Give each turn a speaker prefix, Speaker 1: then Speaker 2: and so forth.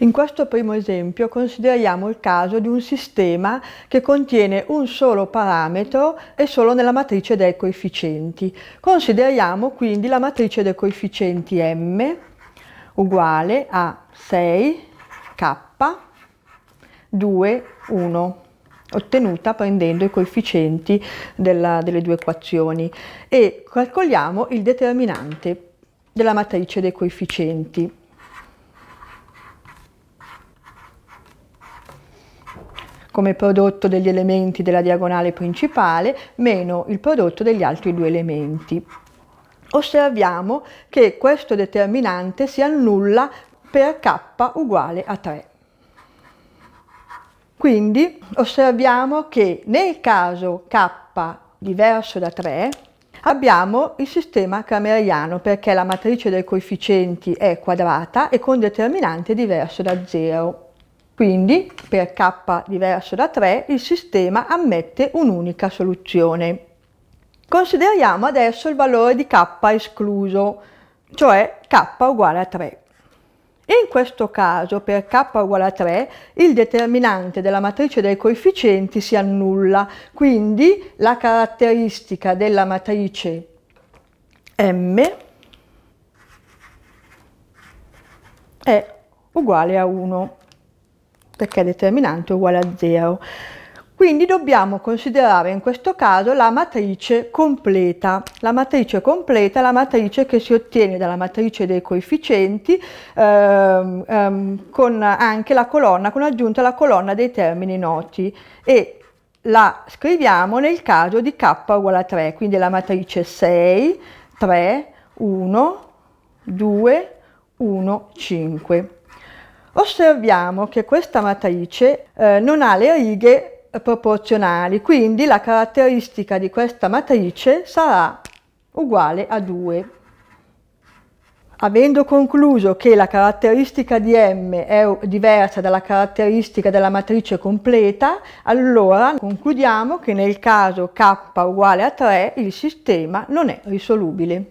Speaker 1: In questo primo esempio consideriamo il caso di un sistema che contiene un solo parametro e solo nella matrice dei coefficienti. Consideriamo quindi la matrice dei coefficienti m uguale a 6 k 2 1 ottenuta prendendo i coefficienti della, delle due equazioni e calcoliamo il determinante della matrice dei coefficienti come prodotto degli elementi della diagonale principale meno il prodotto degli altri due elementi. Osserviamo che questo determinante si annulla per k uguale a 3. Quindi osserviamo che nel caso k diverso da 3 abbiamo il sistema cameriano perché la matrice dei coefficienti è quadrata e con determinante diverso da 0. Quindi per k diverso da 3 il sistema ammette un'unica soluzione. Consideriamo adesso il valore di k escluso, cioè k uguale a 3. In questo caso, per k uguale a 3, il determinante della matrice dei coefficienti si annulla, quindi la caratteristica della matrice M è uguale a 1 perché determinante è uguale a 0. Quindi dobbiamo considerare in questo caso la matrice completa. La matrice completa è la matrice che si ottiene dalla matrice dei coefficienti ehm, ehm, con anche la colonna, con aggiunta la colonna dei termini noti e la scriviamo nel caso di k uguale a 3, quindi la matrice 6, 3, 1, 2, 1, 5. Osserviamo che questa matrice eh, non ha le righe proporzionali, quindi la caratteristica di questa matrice sarà uguale a 2. Avendo concluso che la caratteristica di M è diversa dalla caratteristica della matrice completa, allora concludiamo che nel caso K uguale a 3 il sistema non è risolubile.